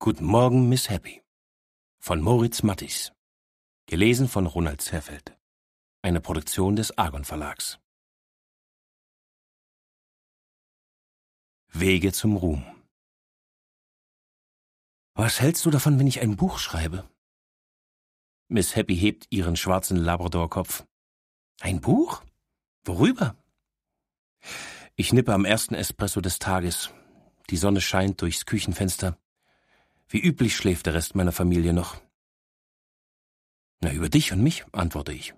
Guten Morgen, Miss Happy. Von Moritz Mattis. Gelesen von Ronald Zerfeld. Eine Produktion des Argon Verlags. Wege zum Ruhm. Was hältst du davon, wenn ich ein Buch schreibe? Miss Happy hebt ihren schwarzen Labradorkopf. Ein Buch? Worüber? Ich nippe am ersten Espresso des Tages. Die Sonne scheint durchs Küchenfenster. Wie üblich schläft der Rest meiner Familie noch. Na, über dich und mich, antworte ich.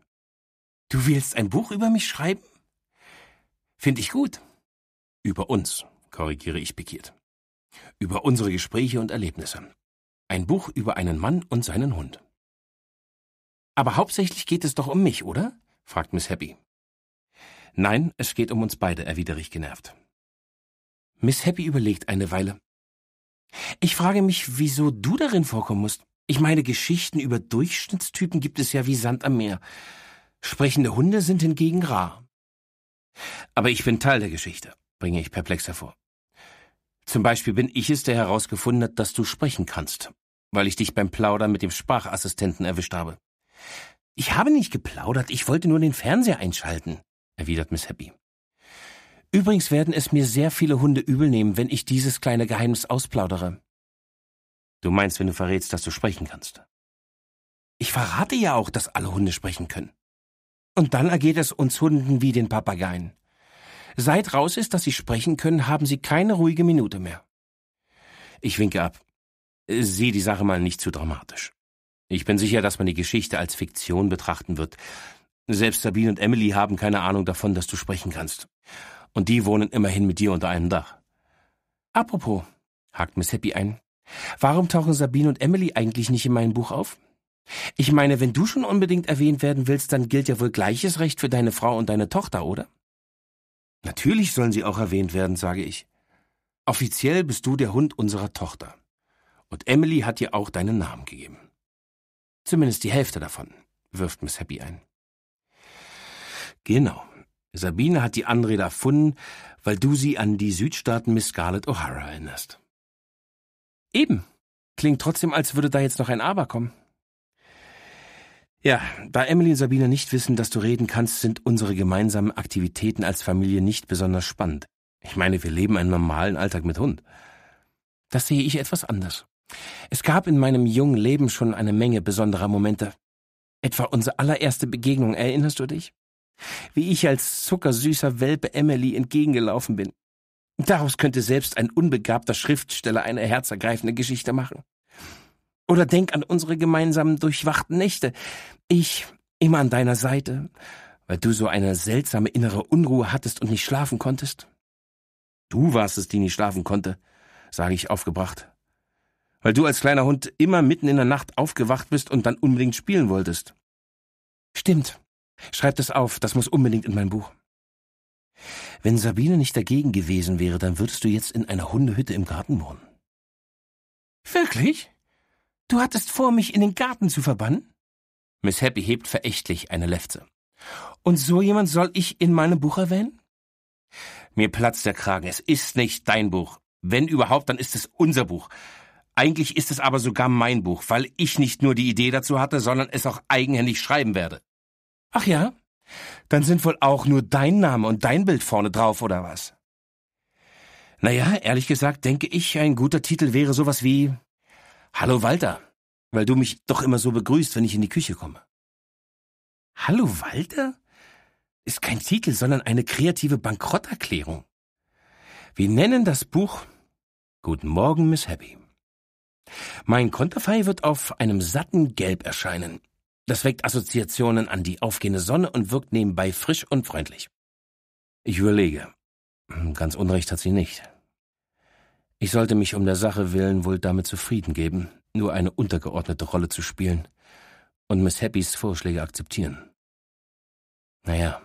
Du willst ein Buch über mich schreiben? Finde ich gut. Über uns, korrigiere ich pikiert. Über unsere Gespräche und Erlebnisse. Ein Buch über einen Mann und seinen Hund. Aber hauptsächlich geht es doch um mich, oder? fragt Miss Happy. Nein, es geht um uns beide, erwidere ich genervt. Miss Happy überlegt eine Weile. Ich frage mich, wieso du darin vorkommen musst. Ich meine, Geschichten über Durchschnittstypen gibt es ja wie Sand am Meer. Sprechende Hunde sind hingegen rar. Aber ich bin Teil der Geschichte, bringe ich perplex hervor. Zum Beispiel bin ich es, der herausgefunden hat, dass du sprechen kannst, weil ich dich beim Plaudern mit dem Sprachassistenten erwischt habe. Ich habe nicht geplaudert, ich wollte nur den Fernseher einschalten, erwidert Miss Happy. Übrigens werden es mir sehr viele Hunde übel nehmen, wenn ich dieses kleine Geheimnis ausplaudere. Du meinst, wenn du verrätst, dass du sprechen kannst? Ich verrate ja auch, dass alle Hunde sprechen können. Und dann ergeht es uns Hunden wie den Papageien. Seit raus ist, dass sie sprechen können, haben sie keine ruhige Minute mehr. Ich winke ab. Sieh die Sache mal nicht zu dramatisch. Ich bin sicher, dass man die Geschichte als Fiktion betrachten wird. Selbst Sabine und Emily haben keine Ahnung davon, dass du sprechen kannst. Und die wohnen immerhin mit dir unter einem Dach. Apropos, hakt Miss Happy ein, warum tauchen Sabine und Emily eigentlich nicht in meinem Buch auf? Ich meine, wenn du schon unbedingt erwähnt werden willst, dann gilt ja wohl gleiches Recht für deine Frau und deine Tochter, oder? Natürlich sollen sie auch erwähnt werden, sage ich. Offiziell bist du der Hund unserer Tochter. Und Emily hat dir auch deinen Namen gegeben. Zumindest die Hälfte davon, wirft Miss Happy ein. Genau. Sabine hat die Anrede erfunden, weil du sie an die Südstaaten Miss Scarlett O'Hara erinnerst. Eben. Klingt trotzdem, als würde da jetzt noch ein Aber kommen. Ja, da Emily und Sabine nicht wissen, dass du reden kannst, sind unsere gemeinsamen Aktivitäten als Familie nicht besonders spannend. Ich meine, wir leben einen normalen Alltag mit Hund. Das sehe ich etwas anders. Es gab in meinem jungen Leben schon eine Menge besonderer Momente. Etwa unsere allererste Begegnung, erinnerst du dich? wie ich als zuckersüßer Welpe Emily entgegengelaufen bin. Daraus könnte selbst ein unbegabter Schriftsteller eine herzergreifende Geschichte machen. Oder denk an unsere gemeinsamen durchwachten Nächte. Ich immer an deiner Seite, weil du so eine seltsame innere Unruhe hattest und nicht schlafen konntest. Du warst es, die nicht schlafen konnte, sage ich aufgebracht. Weil du als kleiner Hund immer mitten in der Nacht aufgewacht bist und dann unbedingt spielen wolltest. Stimmt, Schreib es auf, das muss unbedingt in mein Buch. Wenn Sabine nicht dagegen gewesen wäre, dann würdest du jetzt in einer Hundehütte im Garten wohnen. Wirklich? Du hattest vor, mich in den Garten zu verbannen? Miss Happy hebt verächtlich eine Lefze. Und so jemand soll ich in meinem Buch erwähnen? Mir platzt der Kragen. Es ist nicht dein Buch. Wenn überhaupt, dann ist es unser Buch. Eigentlich ist es aber sogar mein Buch, weil ich nicht nur die Idee dazu hatte, sondern es auch eigenhändig schreiben werde. Ach ja? Dann sind wohl auch nur dein Name und dein Bild vorne drauf, oder was? Naja, ehrlich gesagt, denke ich, ein guter Titel wäre sowas wie Hallo Walter, weil du mich doch immer so begrüßt, wenn ich in die Küche komme. Hallo Walter? Ist kein Titel, sondern eine kreative Bankrotterklärung. Wir nennen das Buch Guten Morgen, Miss Happy. Mein Konterfei wird auf einem satten Gelb erscheinen. Das weckt Assoziationen an die aufgehende Sonne und wirkt nebenbei frisch und freundlich. Ich überlege. Ganz Unrecht hat sie nicht. Ich sollte mich um der Sache willen wohl damit zufrieden geben, nur eine untergeordnete Rolle zu spielen und Miss Happys Vorschläge akzeptieren. Naja,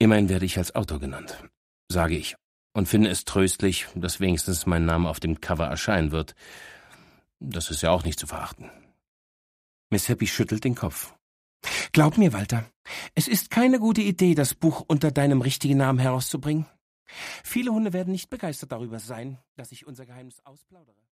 immerhin werde ich als Autor genannt, sage ich, und finde es tröstlich, dass wenigstens mein Name auf dem Cover erscheinen wird. Das ist ja auch nicht zu verachten. Miss Happy schüttelt den Kopf. Glaub mir, Walter, es ist keine gute Idee, das Buch unter deinem richtigen Namen herauszubringen. Viele Hunde werden nicht begeistert darüber sein, dass ich unser Geheimnis ausplaudere.